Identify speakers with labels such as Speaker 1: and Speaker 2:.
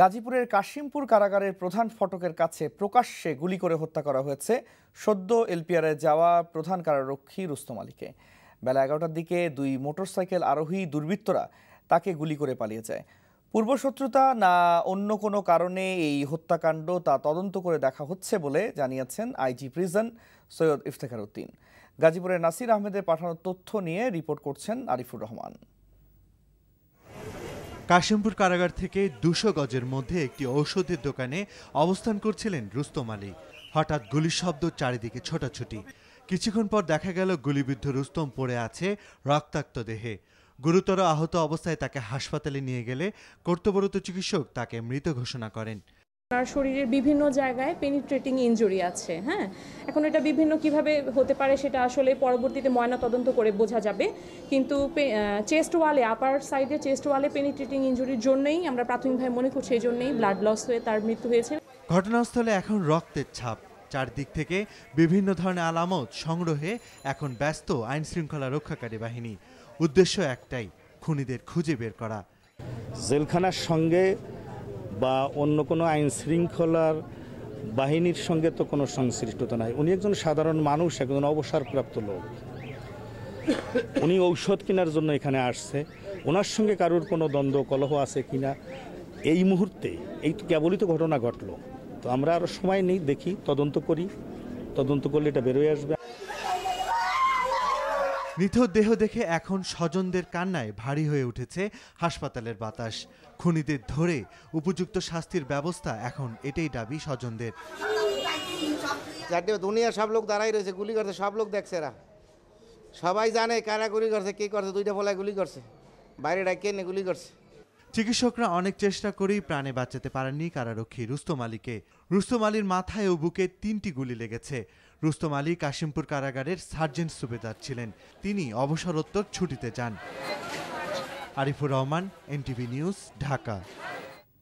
Speaker 1: গাজীপুরের কাশিমপুর কারাগারের প্রধান ফটকের কাছে প্রকাশ্যে গুলি করে হত্যা করা হয়েছে সদ্য এলপিআরে যাওয়া প্রধান কারারক্ষী রুস্তম আলীকে বেলা এগারোটার দিকে দুই মোটরসাইকেল আরোহী দুর্বৃত্তরা তাকে গুলি করে পালিয়ে যায় পূর্বশত্রুতা না অন্য কোনো কারণে এই হত্যাকাণ্ড তা তদন্ত করে দেখা হচ্ছে বলে জানিয়েছেন আইজি প্রিজন সৈয়দ ইফতেখার উদ্দিন গাজীপুরের নাসির আহমেদের পাঠানো তথ্য নিয়ে রিপোর্ট করছেন আরিফুর রহমান
Speaker 2: কাশিমপুর কারাগার থেকে দুশো গজের মধ্যে একটি ঔষধের দোকানে অবস্থান করছিলেন রুস্তম আলী হঠাৎ গুলির শব্দ চারিদিকে ছোটাছুটি কিছুক্ষণ পর দেখা গেল গুলিবিদ্ধ রুস্তম পড়ে আছে রক্তাক্ত দেহে গুরুতর আহত অবস্থায় তাকে হাসপাতালে নিয়ে গেলে কর্তব্যরত চিকিৎসক তাকে মৃত ঘোষণা করেন
Speaker 3: আপনার শরীরের বিভিন্ন জায়গায় পেনিট্রেটিং ইঞ্জুরি আছে হ্যাঁ এখন এটা বিভিন্ন কিভাবে হতে পারে সেটা আসলে পরবর্তীতে ময়না তদন্ত করে বোঝা যাবে কিন্তু চেস্ট ওয়ালে আপার সাইডে চেস্ট ওয়ালে পেনিট্রেটিং ইঞ্জুরির জন্যই আমরা প্রাথমিকভাবে মনে করছি সেই জন্যই ব্লাড লস হয়ে তার মৃত্যু হয়েছে
Speaker 2: ঘটনাস্থলে এখন রক্তের ছাপ চারদিক থেকে বিভিন্ন ধরনের আলামত সংগ্রহে এখন ব্যস্ত আইন শৃঙ্খলা রক্ষাকারী বাহিনী উদ্দেশ্য একটাই খুনিদের খুঁজে বের করা
Speaker 4: জেলখানার সঙ্গে বা অন্য কোনো আইন শৃঙ্খলার বাহিনীর সঙ্গে তো কোনো সংশ্লিষ্টতা নাই উনি একজন সাধারণ মানুষ একজন অবসরপ্রাপ্ত লোক উনি ঔষধ কেনার জন্য এখানে আসছে ওনার সঙ্গে কারোর কোনো দ্বন্দ্ব কলহ আছে কিনা এই মুহূর্তে এই তো কেবলই তো ঘটনা ঘটলো তো আমরা আরও সময় নেই দেখি
Speaker 2: তদন্ত করি তদন্ত করলে এটা বেরোয় আসবে মৃত দেহ দেখে এখন স্বজনদের কান্নায় ভারী হয়ে উঠেছে হাসপাতালের বাতাস খুনিদের ধরে উপযুক্ত শাস্তির ব্যবস্থা এখন এটাই দাবি স্বজনদের
Speaker 1: দুনিয়া সব লোক দাঁড়াই রয়েছে গুলি করছে সব লোক দেখছে এরা সবাই জানে কারা গুলি করছে কে করছে দুইটা বলায় গুলি করছে বাইরে ডাকিয়ে গুলি করছে চিকিৎসকরা
Speaker 2: অনেক চেষ্টা করেই প্রাণে বাঁচাতে পারেননি কারারক্ষী রুস্তম আলীকে রুস্তম আলীর মাথায় ও বুকে তিনটি গুলি লেগেছে রুস্তম আলী কাশিমপুর কারাগারের সার্জেন্ট সুবেদার ছিলেন তিনি অবসরোত্তর ছুটিতে যান আরিফুর রহমান এনটিভি নিউজ ঢাকা